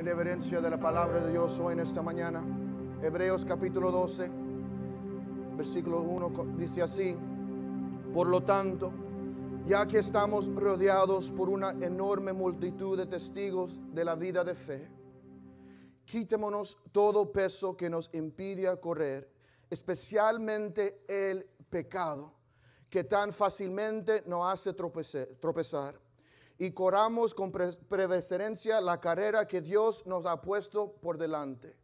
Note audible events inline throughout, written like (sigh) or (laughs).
en reverencia de la palabra de Dios hoy en esta mañana. Hebreos capítulo 12, versículo 1 dice así, por lo tanto, ya que estamos rodeados por una enorme multitud de testigos de la vida de fe, quitémonos todo peso que nos impide correr, especialmente el pecado que tan fácilmente nos hace tropezar y coramos con perseverancia la carrera que Dios nos ha puesto por delante.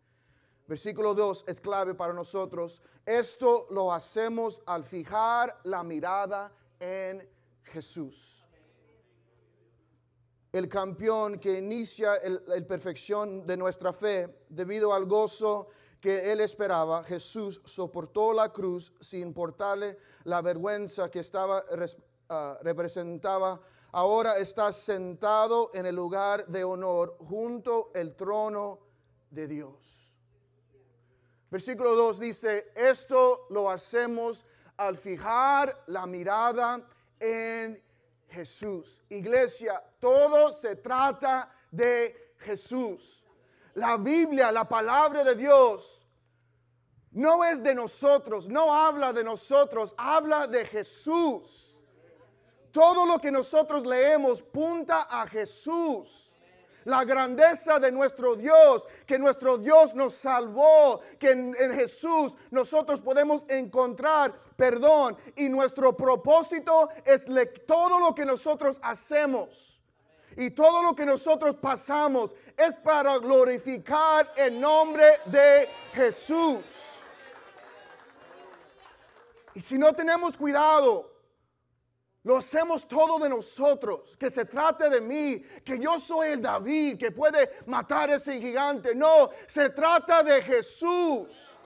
Versículo 2 es clave para nosotros. Esto lo hacemos al fijar la mirada en Jesús. El campeón que inicia la perfección de nuestra fe debido al gozo que él esperaba, Jesús soportó la cruz sin importarle la vergüenza que estaba, ah, representaba ahora está sentado en el lugar de honor junto al trono de Dios. Versículo 2 dice, esto lo hacemos al fijar la mirada en Jesús. Iglesia, todo se trata de Jesús. La Biblia, la palabra de Dios, no es de nosotros, no habla de nosotros, habla de Jesús. Todo lo que nosotros leemos punta a Jesús. La grandeza de nuestro Dios, que nuestro Dios nos salvó, que en, Jesús nosotros podemos encontrar perdón. Y nuestro propósito es todo lo que nosotros hacemos y todo lo que nosotros pasamos es para glorificar el nombre de Jesús. Y si no tenemos cuidado, lo hacemos todo de nosotros, que se trate de mí, que yo soy el David que puede matar a ese gigante. No, se trata de Jesús.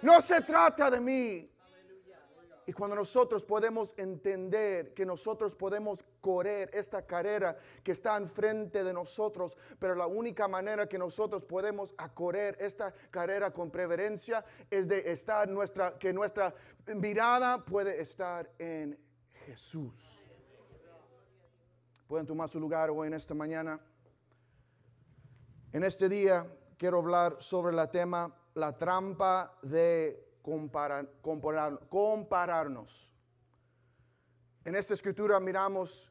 No se trata de mí. Y cuando nosotros podemos entender que nosotros podemos correr esta carrera que está enfrente de nosotros, pero la única manera que nosotros podemos correr esta carrera con preverencia es de estar nuestra que nuestra mirada puede estar en Jesús. Pueden tomar su lugar hoy en esta mañana. En este día quiero hablar sobre la tema la trampa de compararnos. En esta escritura miramos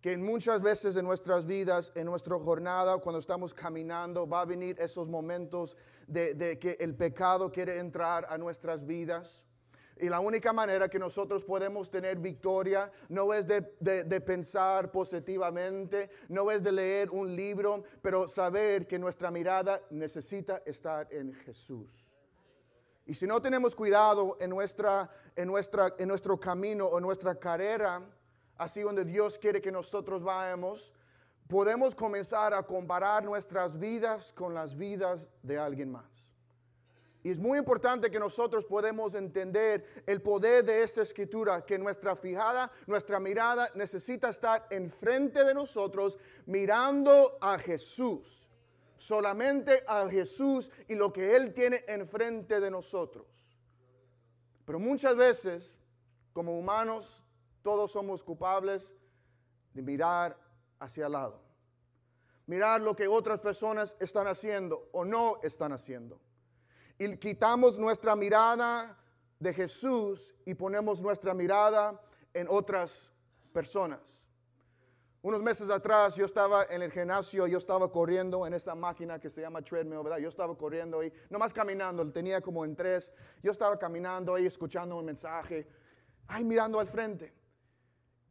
que muchas veces en nuestras vidas, en nuestra jornada, cuando estamos caminando, va a venir esos momentos de que el pecado quiere entrar a nuestras vidas. Y la única manera que nosotros podemos tener victoria no es de, pensar positivamente, no es de leer un libro, pero saber que nuestra mirada necesita estar en Jesús. Y si no tenemos cuidado en, nuestra, en, nuestra, en nuestro camino o nuestra carrera, así donde Dios quiere que nosotros vayamos, podemos comenzar a comparar nuestras vidas con las vidas de alguien más. Y es muy importante que nosotros podemos entender el poder de esa escritura, que nuestra fijada, nuestra mirada necesita estar enfrente de nosotros mirando a Jesús, solamente a Jesús y lo que Él tiene enfrente de nosotros. Pero muchas veces, como humanos, todos somos culpables de mirar hacia el lado, mirar lo que otras personas están haciendo o no están haciendo. Y quitamos nuestra mirada de Jesús y ponemos nuestra mirada en otras personas. Unos meses atrás yo estaba en el gimnasio, yo estaba corriendo en esa máquina que se llama treadmill, ¿verdad? Yo estaba corriendo y nomás caminando, tenía como en tres, yo estaba caminando ahí escuchando un mensaje, ahí mirando al frente.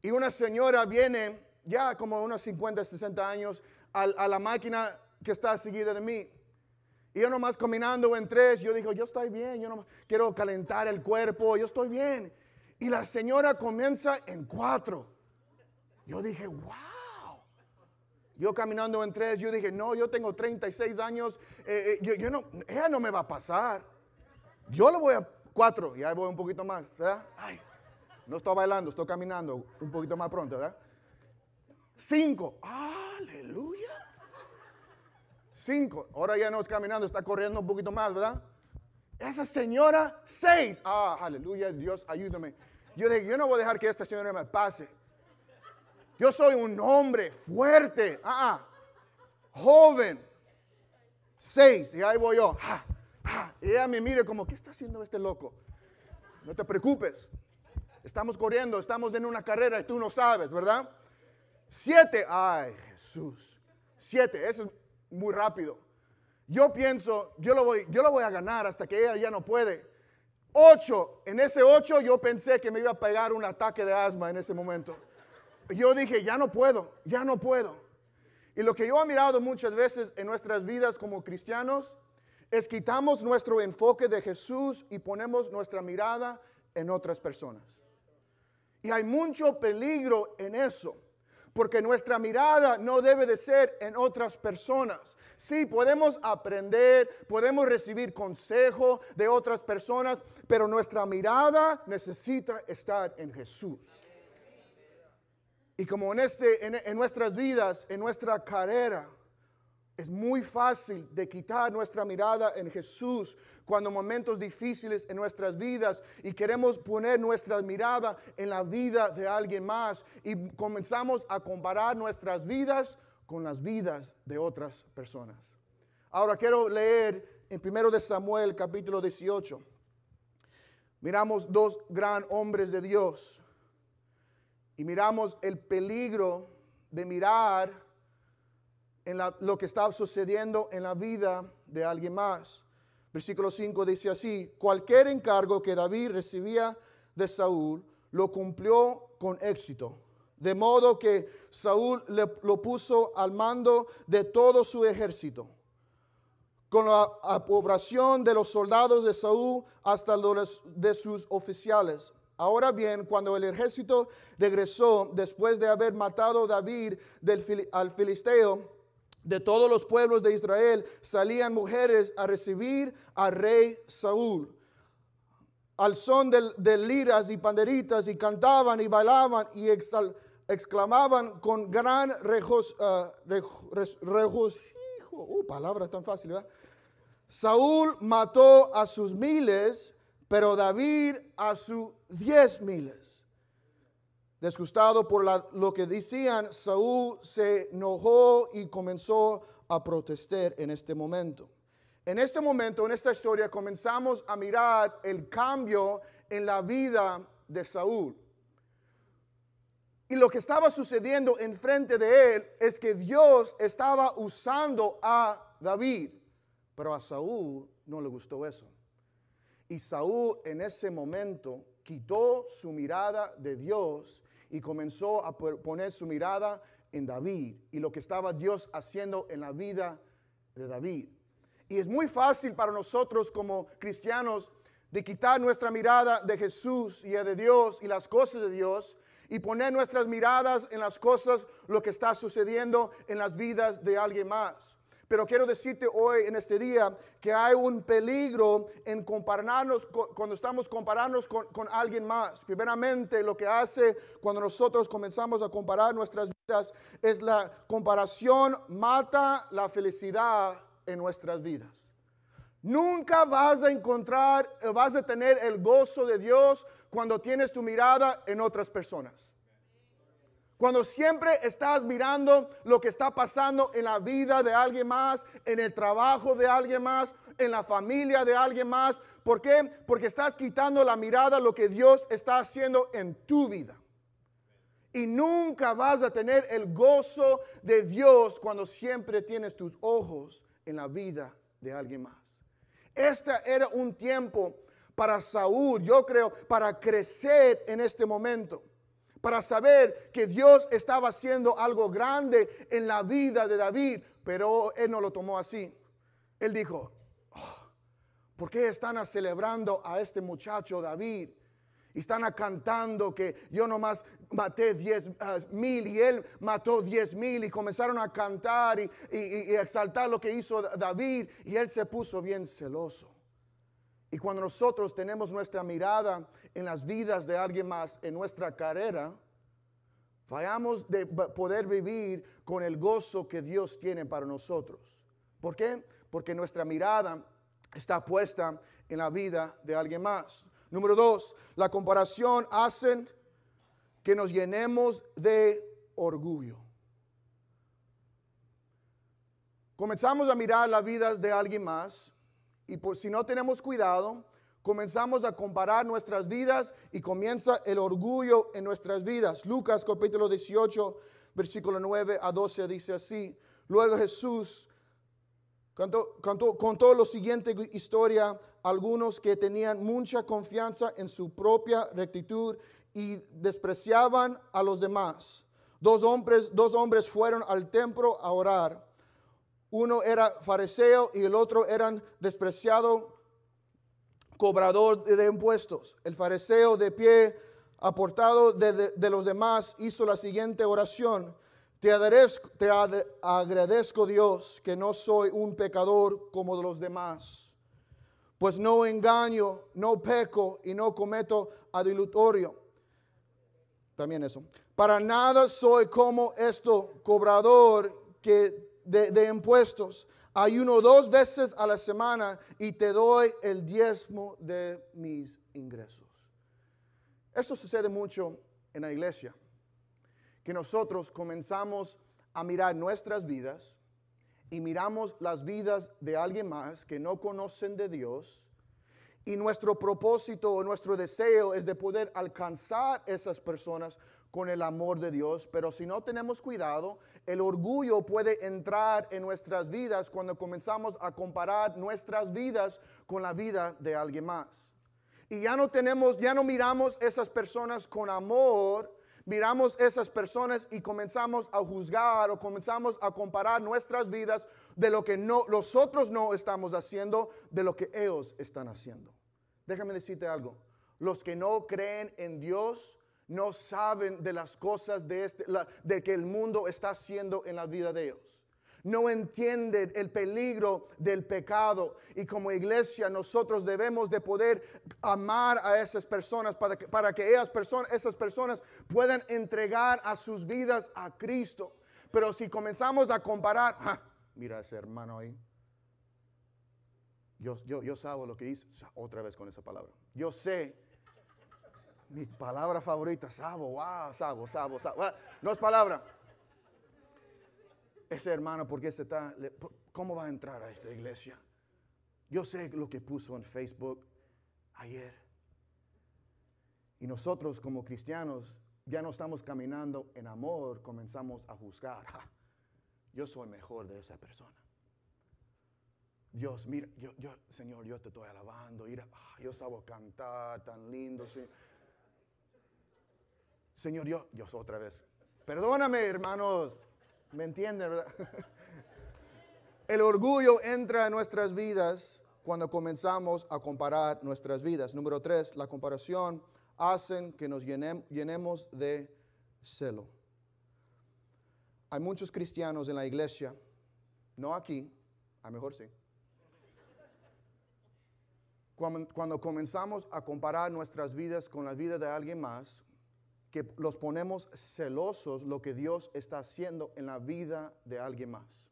Y una señora viene, ya como unos 50, 60 años, a, a la máquina que está seguida de mí y yo nomás caminando en tres, yo digo, yo estoy bien, yo nomás quiero calentar el cuerpo, yo estoy bien. Y la señora comienza en cuatro. Yo dije, wow. Yo caminando en tres, yo dije, no, yo tengo 36 años, eh, eh, yo, no, ella no me va a pasar. Yo lo voy a cuatro, y ahí voy un poquito más, ¿verdad? no estoy bailando, estoy caminando un poquito más pronto, ¿verdad? Cinco, aleluya. Cinco. Ahora ya no es caminando, está corriendo un poquito más, ¿verdad? Esa señora, seis. Ah, aleluya, Dios, ayúdame. Yo dije, yo no voy a dejar que esta señora me pase. Yo soy un hombre fuerte, ah, ah. joven. Seis, y ahí voy yo. Ah, ah. ella me mire como, ¿qué está haciendo este loco? No te preocupes. Estamos corriendo, estamos en una carrera y tú no sabes, ¿verdad? Siete, ay Jesús. Siete, eso es muy rápido. Yo pienso, yo lo voy, yo lo voy a ganar hasta que ella ya no puede. Ocho, en ese ocho yo pensé que me iba a pegar un ataque de asma en ese momento. Yo dije, ya no puedo, ya no puedo. Y lo que yo he mirado muchas veces en nuestras vidas como cristianos es quitamos nuestro enfoque de Jesús y ponemos nuestra mirada en otras personas. Y hay mucho peligro en eso porque nuestra mirada no debe de ser en otras personas. Sí, podemos aprender, podemos recibir consejo de otras personas, pero nuestra mirada necesita estar en Jesús. Y como en, este, en nuestras vidas, en nuestra carrera, es muy fácil de quitar nuestra mirada en Jesús cuando momentos difíciles en nuestras vidas y queremos poner nuestra mirada en la vida de alguien más y comenzamos a comparar nuestras vidas con las vidas de otras personas. Ahora quiero leer en 1 de Samuel capítulo 18. Miramos dos gran hombres de Dios y miramos el peligro de mirar en lo que estaba sucediendo en la vida de alguien más. Versículo 5 dice así, cualquier encargo que David recibía de Saúl lo cumplió con éxito. De modo que Saúl lo puso al mando de todo su ejército. Con la aprobación de los soldados de Saúl hasta los de sus oficiales. Ahora bien, cuando el ejército regresó después de haber matado a David al filisteo, de todos los pueblos de Israel salían mujeres a recibir al rey Saúl. Al son de, liras y panderitas y cantaban y bailaban y exclamaban con gran ah, regocijo. Uh, palabra tan fácil, Saúl mató a sus miles, pero David a sus diez miles. Desgustado por lo que decían, Saúl se enojó y comenzó a protestar en este momento. En este momento, en esta historia, comenzamos a mirar el cambio en la vida de Saúl. Y lo que estaba sucediendo enfrente de él es que Dios estaba usando a David, pero a Saúl no le gustó eso. Y Saúl en ese momento quitó su mirada de Dios y comenzó a poner su mirada en David y lo que estaba Dios haciendo en la vida de David. Y es muy fácil para nosotros como cristianos de quitar nuestra mirada de Jesús y de Dios y las cosas de Dios y poner nuestras miradas en las cosas, lo que está sucediendo en las vidas de alguien más. Pero quiero decirte hoy, en este día, que hay un peligro en compararnos cuando estamos comparándonos con, con, alguien más. Primeramente, lo que hace cuando nosotros comenzamos a comparar nuestras vidas es la comparación mata la felicidad en nuestras vidas. Nunca vas a encontrar, vas a tener el gozo de Dios cuando tienes tu mirada en otras personas. Cuando siempre estás mirando lo que está pasando en la vida de alguien más, en el trabajo de alguien más, en la familia de alguien más. ¿Por qué? Porque estás quitando la mirada lo que Dios está haciendo en tu vida. Y nunca vas a tener el gozo de Dios cuando siempre tienes tus ojos en la vida de alguien más. Este era un tiempo para Saúl, yo creo, para crecer en este momento para saber que Dios estaba haciendo algo grande en la vida de David, pero él no lo tomó así. Él dijo, oh, ¿por qué están celebrando a este muchacho David? Y están cantando que yo nomás maté 10 ah, mil y él mató 10 mil y comenzaron a cantar y exaltar lo que hizo David y él se puso bien celoso. Y cuando nosotros tenemos nuestra mirada en las vidas de alguien más, en nuestra carrera, fallamos de poder vivir con el gozo que Dios tiene para nosotros. ¿Por qué? Porque nuestra mirada está puesta en la vida de alguien más. Número dos, la comparación hace que nos llenemos de orgullo. Comenzamos a mirar la vida de alguien más y por pues, si no tenemos cuidado, comenzamos a comparar nuestras vidas y comienza el orgullo en nuestras vidas. Lucas capítulo 18, versículo 9 a 12 dice así. Luego Jesús contó, contó, lo siguiente historia algunos que tenían mucha confianza en su propia rectitud y despreciaban a los demás. Dos hombres, dos hombres fueron al templo a orar. Uno era fariseo y el otro eran despreciado cobrador de impuestos. El fariseo de pie, aportado de, los demás, hizo la siguiente oración. Te agradezco, te agradezco Dios que no soy un pecador como los demás, pues no engaño, no peco y no cometo adulterio. También eso. Para nada soy como esto cobrador que de, de impuestos, ayuno dos veces a la semana y te doy el diezmo de mis ingresos. Eso sucede mucho en la iglesia, que nosotros comenzamos a mirar nuestras vidas y miramos las vidas de alguien más que no conocen de Dios y nuestro propósito o nuestro deseo es de poder alcanzar esas personas con el amor de Dios, pero si no tenemos cuidado, el orgullo puede entrar en nuestras vidas cuando comenzamos a comparar nuestras vidas con la vida de alguien más. Y ya no tenemos, ya no miramos esas personas con amor, miramos esas personas y comenzamos a juzgar o comenzamos a comparar nuestras vidas de lo que no, nosotros no estamos haciendo, de lo que ellos están haciendo. Déjame decirte algo. Los que no creen en Dios no saben de las cosas de, este, de que el mundo está haciendo en la vida de ellos. No entienden el peligro del pecado. Y como iglesia nosotros debemos de poder amar a esas personas para que, esas personas puedan entregar a sus vidas a Cristo. Pero si comenzamos a comparar, ¡Ah! mira ese hermano ahí, yo, yo, sabo lo que hice, otra vez con esa palabra. Yo sé, mi palabra favorita, sabo, wow, sabo, sabo, sabo. Ah, no es palabra. Ese hermano, porque se está, ¿cómo va a entrar a esta iglesia? Yo sé lo que puso en Facebook ayer. Y nosotros como cristianos ya no estamos caminando en amor, comenzamos a juzgar. yo soy mejor de esa persona. Dios, mira, yo, yo, Señor, yo te estoy alabando. Mira, ah, yo sabo cantar tan lindo, Señor. Señor, yo, yo otra vez. Perdóname, hermanos. ¿Me entienden, verdad? (laughs) El orgullo entra en nuestras vidas cuando comenzamos a comparar nuestras vidas. Número tres, la comparación hacen que nos llenemos de celo. Hay muchos cristianos en la iglesia, no aquí, a mejor sí, cuando, comenzamos a comparar nuestras vidas con la vida de alguien más, que los ponemos celosos lo que Dios está haciendo en la vida de alguien más.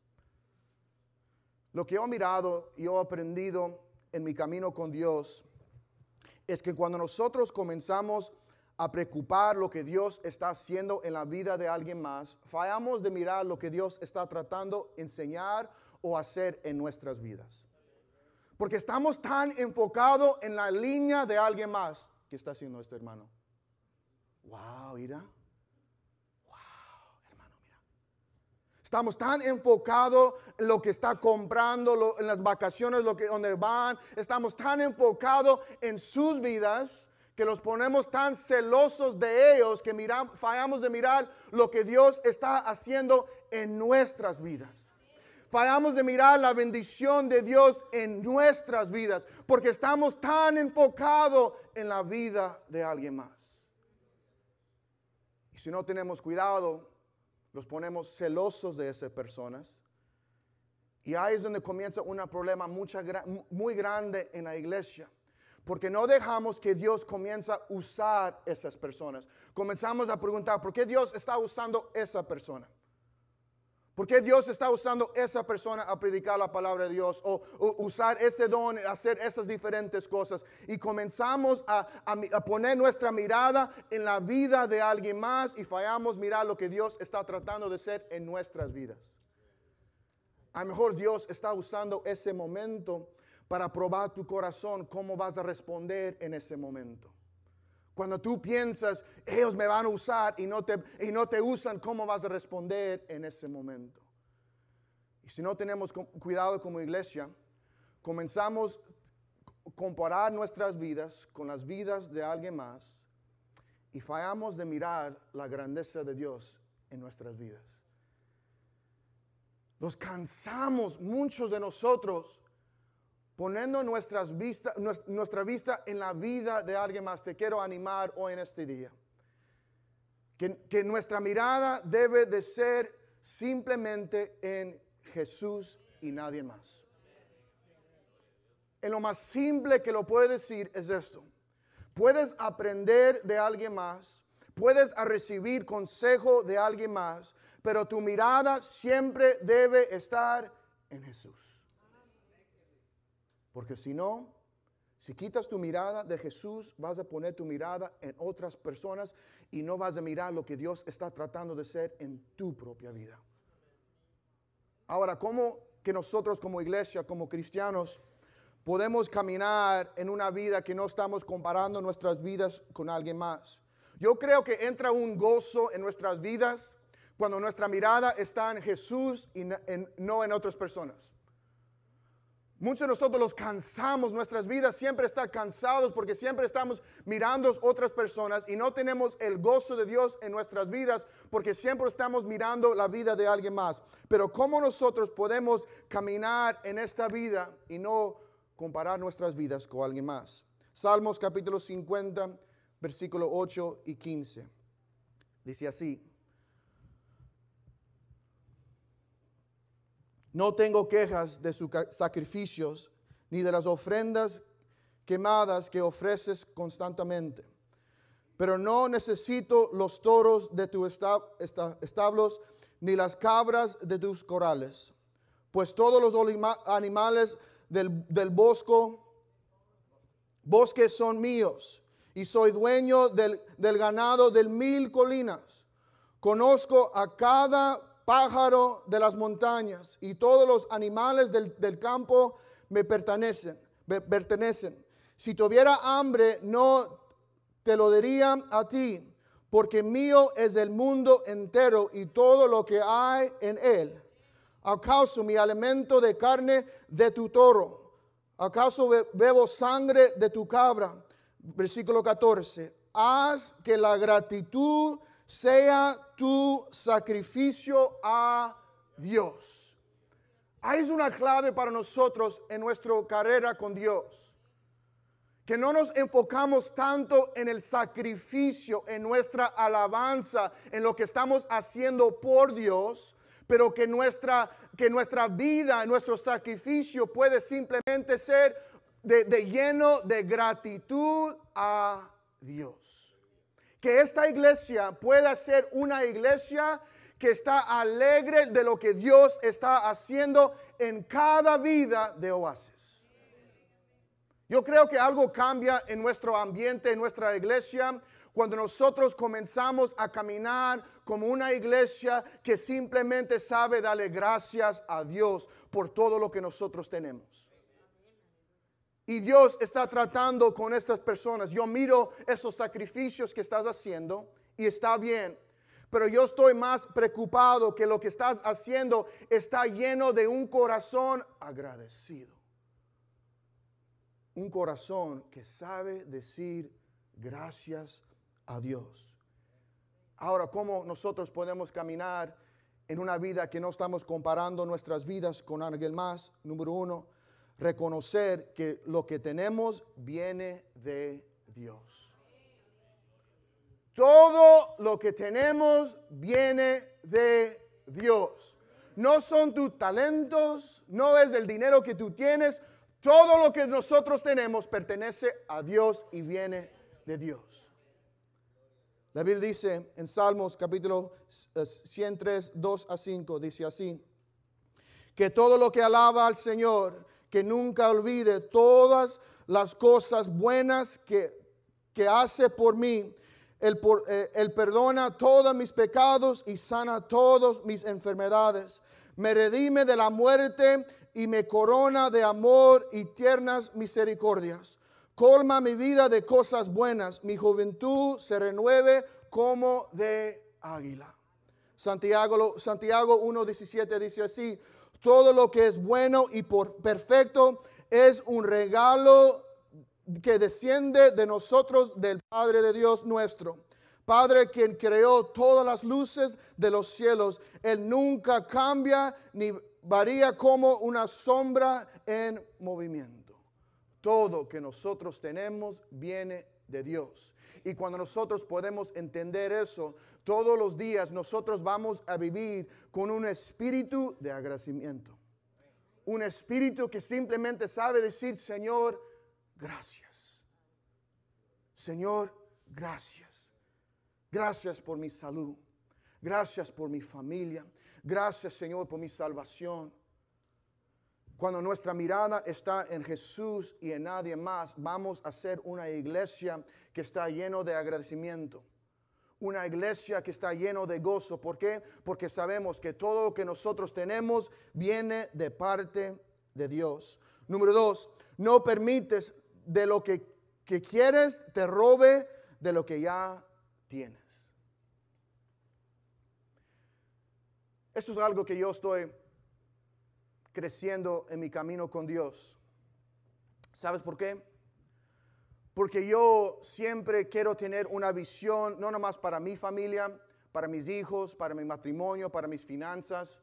Lo que he mirado y he aprendido en mi camino con Dios es que cuando nosotros comenzamos a preocupar lo que Dios está haciendo en la vida de alguien más, fallamos de mirar lo que Dios está tratando enseñar o hacer en nuestras vidas. Porque estamos tan enfocados en la línea de alguien más. ¿Qué está haciendo este hermano? Wow, mira. Wow, hermano, mira. Estamos tan enfocados en lo que está comprando, en las vacaciones, lo que, donde van. Estamos tan enfocados en sus vidas que los ponemos tan celosos de ellos que miramos, fallamos de mirar lo que Dios está haciendo en nuestras vidas paramos de mirar la bendición de Dios en nuestras vidas, porque estamos tan enfocados en la vida de alguien más. Y si no tenemos cuidado, los ponemos celosos de esas personas. Y ahí es donde comienza un problema muy grande en la iglesia. Porque no dejamos que Dios comienza a usar esas personas. Comenzamos a preguntar, ¿por qué Dios está usando esa persona? Porque Dios está usando esa persona a predicar la palabra de Dios o, usar ese don, hacer esas diferentes cosas? Y comenzamos a, a, poner nuestra mirada en la vida de alguien más y fallamos mirar lo que Dios está tratando de hacer en nuestras vidas. A lo mejor Dios está usando ese momento para probar tu corazón, cómo vas a responder en ese momento. Cuando tú piensas, ellos me van a usar y no, te, y no te usan, ¿cómo vas a responder en ese momento? Y si no tenemos cuidado como iglesia, comenzamos a comparar nuestras vidas con las vidas de alguien más y fallamos de mirar la grandeza de Dios en nuestras vidas. Nos cansamos muchos de nosotros poniendo nuestras nuestra vista en la vida de alguien más, te quiero animar hoy en este día. Que, nuestra mirada debe de ser simplemente en Jesús y nadie más. En lo más simple que lo puede decir es esto. Puedes aprender de alguien más, puedes recibir consejo de alguien más, pero tu mirada siempre debe estar en Jesús. Porque si no, si quitas tu mirada de Jesús, vas a poner tu mirada en otras personas y no vas a mirar lo que Dios está tratando de ser en tu propia vida. Ahora, ¿cómo que nosotros como iglesia, como cristianos, podemos caminar en una vida que no estamos comparando nuestras vidas con alguien más? Yo creo que entra un gozo en nuestras vidas cuando nuestra mirada está en Jesús y no en otras personas. Muchos de nosotros los cansamos, nuestras vidas siempre están cansados porque siempre estamos mirando otras personas y no tenemos el gozo de Dios en nuestras vidas porque siempre estamos mirando la vida de alguien más. Pero ¿cómo nosotros podemos caminar en esta vida y no comparar nuestras vidas con alguien más? Salmos capítulo 50, versículo 8 y 15. Dice así. No tengo quejas de sus sacrificios ni de las ofrendas quemadas que ofreces constantemente. Pero no necesito los toros de tus establos ni las cabras de tus corales. pues todos los animales del, bosco, bosque son míos y soy dueño del, del ganado de mil colinas. Conozco a cada pájaro de las montañas y todos los animales del, campo me pertenecen, pertenecen. Si tuviera hambre, no te lo diría a ti, porque mío es el mundo entero y todo lo que hay en él. ¿Acaso mi alimento de carne de tu toro? ¿Acaso bebo sangre de tu cabra? Versículo 14. Haz que la gratitud sea tu sacrificio a Dios. Hay es una clave para nosotros en nuestra carrera con Dios. Que no nos enfocamos tanto en el sacrificio, en nuestra alabanza, en lo que estamos haciendo por Dios, pero que nuestra, que nuestra vida, nuestro sacrificio puede simplemente ser de lleno de gratitud a Dios que esta iglesia pueda ser una iglesia que está alegre de lo que Dios está haciendo en cada vida de Oasis. Yo creo que algo cambia en nuestro ambiente, en nuestra iglesia, cuando nosotros comenzamos a caminar como una iglesia que simplemente sabe darle gracias a Dios por todo lo que nosotros tenemos. Y Dios está tratando con estas personas. Yo miro esos sacrificios que estás haciendo y está bien. Pero yo estoy más preocupado que lo que estás haciendo está lleno de un corazón agradecido. Un corazón que sabe decir gracias a Dios. Ahora, ¿cómo nosotros podemos caminar en una vida que no estamos comparando nuestras vidas con alguien más? Número uno reconocer que lo que tenemos viene de Dios. Todo lo que tenemos viene de Dios. No son tus talentos, no es el dinero que tú tienes. Todo lo que nosotros tenemos pertenece a Dios y viene de Dios. La Biblia dice en Salmos capítulo 103, eh, 2 a 5, dice así, que todo lo que alaba al Señor, que nunca olvide todas las cosas buenas que, hace por mí. Él, por, eh, perdona todos mis pecados y sana todas mis enfermedades. Me redime de la muerte y me corona de amor y tiernas misericordias. Colma mi vida de cosas buenas. Mi juventud se renueve como de águila. Santiago, Santiago 1.17 dice así, todo lo que es bueno y por perfecto es un regalo que desciende de nosotros, del Padre de Dios nuestro. Padre quien creó todas las luces de los cielos. Él nunca cambia ni varía como una sombra en movimiento. Todo que nosotros tenemos viene de Dios. Y cuando nosotros podemos entender eso, todos los días nosotros vamos a vivir con un espíritu de agradecimiento. Un espíritu que simplemente sabe decir, Señor, gracias. Señor, gracias. Gracias por mi salud. Gracias por mi familia. Gracias, Señor, por mi salvación. Cuando nuestra mirada está en Jesús y en nadie más, vamos a ser una iglesia que está lleno de agradecimiento. Una iglesia que está lleno de gozo. ¿Por qué? Porque sabemos que todo lo que nosotros tenemos viene de parte de Dios. Número dos, no permites de lo que, que quieres te robe de lo que ya tienes. Esto es algo que yo estoy creciendo en mi camino con Dios. ¿Sabes por qué? Porque yo siempre quiero tener una visión, no nomás para mi familia, para mis hijos, para mi matrimonio, para mis finanzas,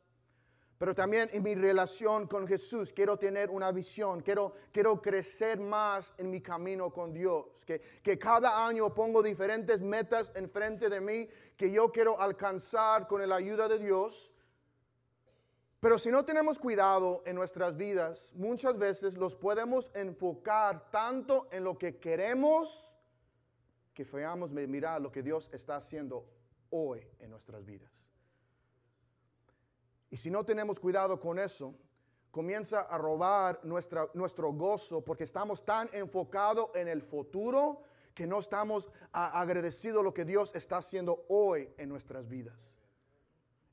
pero también en mi relación con Jesús. Quiero tener una visión, quiero, quiero crecer más en mi camino con Dios. Que, que cada año pongo diferentes metas enfrente de mí que yo quiero alcanzar con la ayuda de Dios pero si no tenemos cuidado en nuestras vidas, muchas veces los podemos enfocar tanto en lo que queremos que feamos mirar lo que Dios está haciendo hoy en nuestras vidas. Y si no tenemos cuidado con eso, comienza a robar nuestro gozo porque estamos tan enfocados en el futuro que no estamos agradecidos lo que Dios está haciendo hoy en nuestras vidas,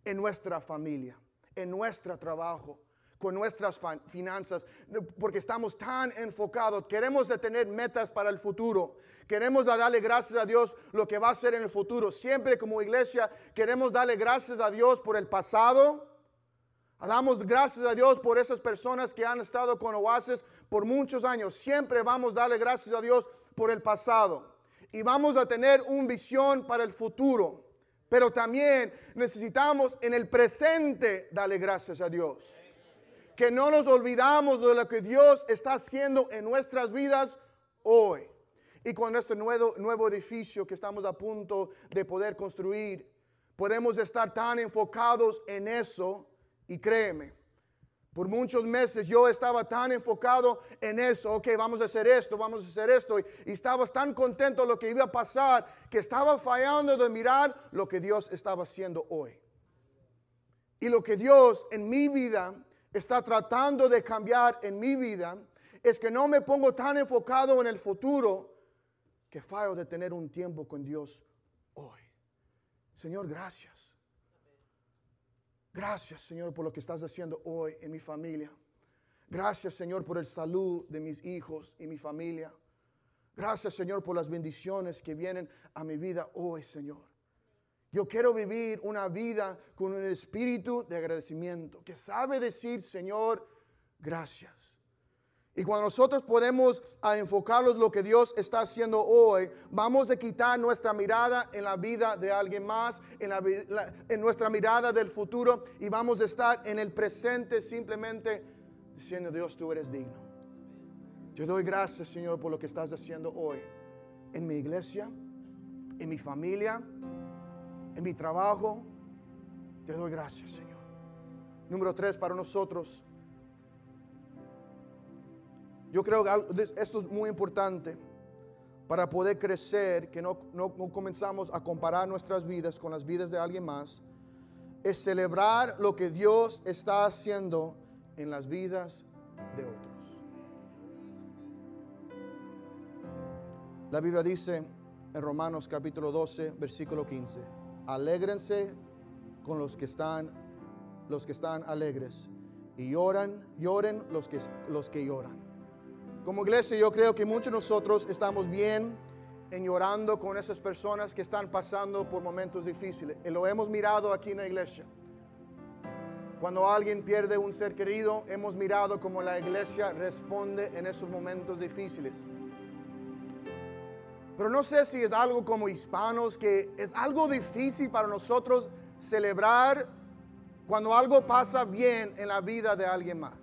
en nuestra familia en nuestro trabajo, con nuestras finanzas, porque estamos tan enfocados, queremos de tener metas para el futuro, queremos darle gracias a Dios lo que va a ser en el futuro. Siempre como iglesia queremos darle gracias a Dios por el pasado. Damos gracias a Dios por esas personas que han estado con Oasis por muchos años. Siempre vamos a darle gracias a Dios por el pasado. Y vamos a tener una visión para el futuro. Pero también necesitamos en el presente darle gracias a Dios. Que no nos olvidamos de lo que Dios está haciendo en nuestras vidas hoy. Y con este nuevo, nuevo edificio que estamos a punto de poder construir, podemos estar tan enfocados en eso. Y créeme, por muchos meses yo estaba tan enfocado en eso, ok, vamos a hacer esto, vamos a hacer esto, y, y, estaba tan contento lo que iba a pasar, que estaba fallando de mirar lo que Dios estaba haciendo hoy. Y lo que Dios en mi vida está tratando de cambiar en mi vida es que no me pongo tan enfocado en el futuro que fallo de tener un tiempo con Dios hoy. Señor, gracias. Gracias, Señor, por lo que estás haciendo hoy en mi familia. Gracias, Señor, por el salud de mis hijos y mi familia. Gracias, Señor, por las bendiciones que vienen a mi vida hoy, Señor. Yo quiero vivir una vida con un espíritu de agradecimiento que sabe decir, Señor, gracias. Y cuando nosotros podemos a ah, enfocarnos lo que Dios está haciendo hoy, vamos a quitar nuestra mirada en la vida de alguien más, en, en nuestra mirada del futuro y vamos a estar en el presente simplemente diciendo, Dios, tú eres digno. Yo doy gracias, Señor, por lo que estás haciendo hoy en mi iglesia, en mi familia, en mi trabajo. Te doy gracias, Señor. Número tres, para nosotros yo creo que esto es muy importante para poder crecer, que no, no, comenzamos a comparar nuestras vidas con las vidas de alguien más, es celebrar lo que Dios está haciendo en las vidas de otros. La Biblia dice en Romanos capítulo 12, versículo 15, alégrense con los que están, los que están alegres y lloran, lloren los que, los que lloran. Como iglesia yo creo que muchos de nosotros estamos bien en llorando con esas personas que están pasando por momentos difíciles. Y lo hemos mirado aquí en la iglesia. Cuando alguien pierde un ser querido, hemos mirado cómo la iglesia responde en esos momentos difíciles. Pero no sé si es algo como hispanos, que es algo difícil para nosotros celebrar cuando algo pasa bien en la vida de alguien más.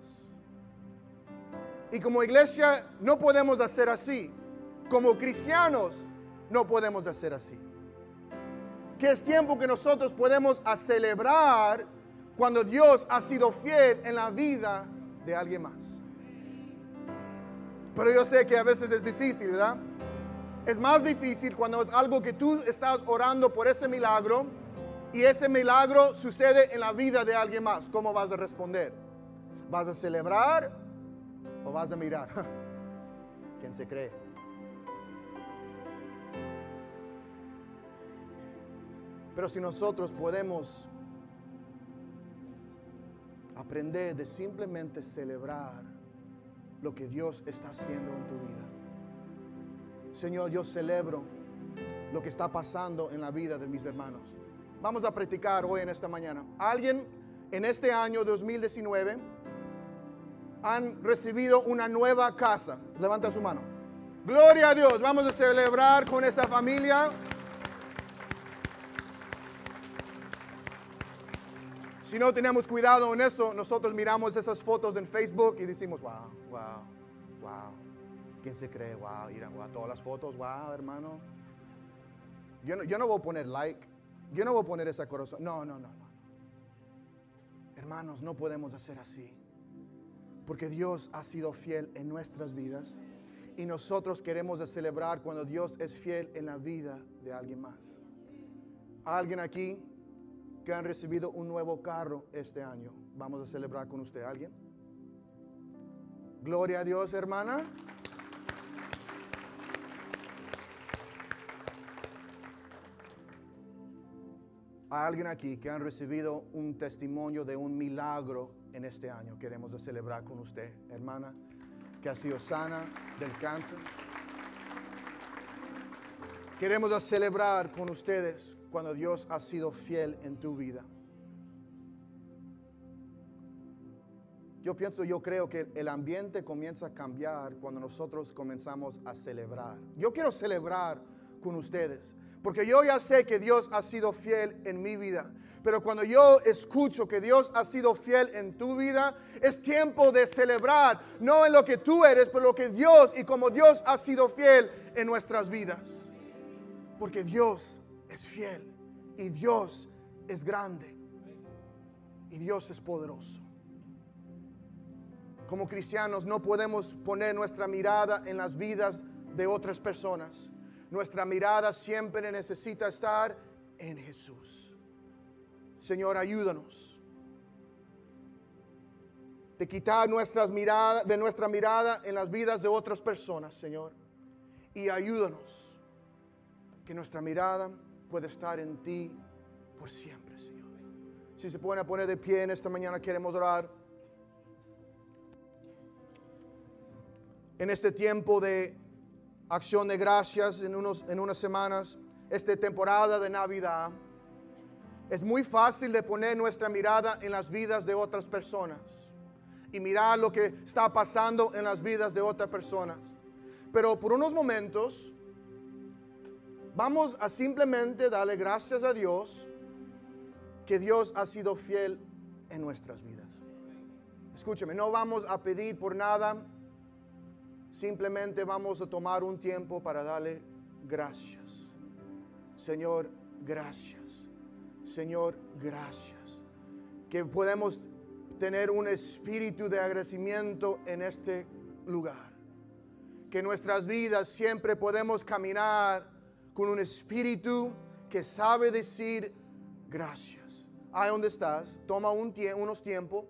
Y como iglesia no podemos hacer así. Como cristianos no podemos hacer así. Que es tiempo que nosotros podemos a celebrar cuando Dios ha sido fiel en la vida de alguien más. Pero yo sé que a veces es difícil, ¿verdad? Es más difícil cuando es algo que tú estás orando por ese milagro y ese milagro sucede en la vida de alguien más. ¿Cómo vas a responder? ¿Vas a celebrar o vas a mirar? ¿Quién se cree? Pero si nosotros podemos aprender de simplemente celebrar lo que Dios está haciendo en tu vida. Señor, yo celebro lo que está pasando en la vida de mis hermanos. Vamos a practicar hoy en esta mañana. Alguien en este año 2019 han recibido una nueva casa. Levanta su mano. Gloria a Dios. Vamos a celebrar con esta familia. Si no tenemos cuidado en eso, nosotros miramos esas fotos en Facebook y decimos, wow, wow, wow. ¿Quién se cree? Wow, todas las fotos, wow, hermano. Yo no, yo no voy a poner like, yo no voy a poner esa corazón. No, no, no, no. Hermanos, no podemos hacer así porque Dios ha sido fiel en nuestras vidas y nosotros queremos celebrar cuando Dios es fiel en la vida de alguien más. Alguien aquí que han recibido un nuevo carro este año, vamos a celebrar con usted. ¿Alguien? Gloria a Dios, hermana. Hay alguien aquí que han recibido un testimonio de un milagro en este año queremos celebrar con usted, hermana, que ha sido sana del cáncer. Queremos celebrar con ustedes cuando Dios ha sido fiel en tu vida. Yo pienso, yo creo que el ambiente comienza a cambiar cuando nosotros comenzamos a celebrar. Yo quiero celebrar con ustedes. Porque yo ya sé que Dios ha sido fiel en mi vida. Pero cuando yo escucho que Dios ha sido fiel en tu vida, es tiempo de celebrar, no en lo que tú eres, pero lo que Dios y como Dios ha sido fiel en nuestras vidas. Porque Dios es fiel y Dios es grande y Dios es poderoso. Como cristianos no podemos poner nuestra mirada en las vidas de otras personas nuestra mirada siempre necesita estar en Jesús. Señor, ayúdanos de quitar nuestras miradas, de nuestra mirada en las vidas de otras personas, Señor. Y ayúdanos que nuestra mirada pueda estar en ti por siempre, Señor. Si se pueden poner de pie en esta mañana, queremos orar. En este tiempo de acción de gracias en, unos, en unas semanas, esta temporada de Navidad, es muy fácil de poner nuestra mirada en las vidas de otras personas y mirar lo que está pasando en las vidas de otras personas. Pero por unos momentos vamos a simplemente darle gracias a Dios que Dios ha sido fiel en nuestras vidas. Escúcheme, no vamos a pedir por nada Simplemente vamos a tomar un tiempo para darle gracias. Señor, gracias. Señor, gracias. Que podemos tener un espíritu de agradecimiento en este lugar. Que nuestras vidas siempre podemos caminar con un espíritu que sabe decir gracias. Ahí donde estás, toma un unos tiempos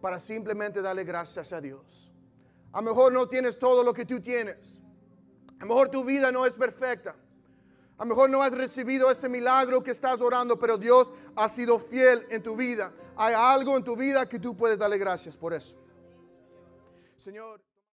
para simplemente darle gracias a Dios. A lo mejor no tienes todo lo que tú tienes. A lo mejor tu vida no es perfecta. A lo mejor no has recibido ese milagro que estás orando, pero Dios ha sido fiel en tu vida. Hay algo en tu vida que tú puedes darle gracias por eso. Señor.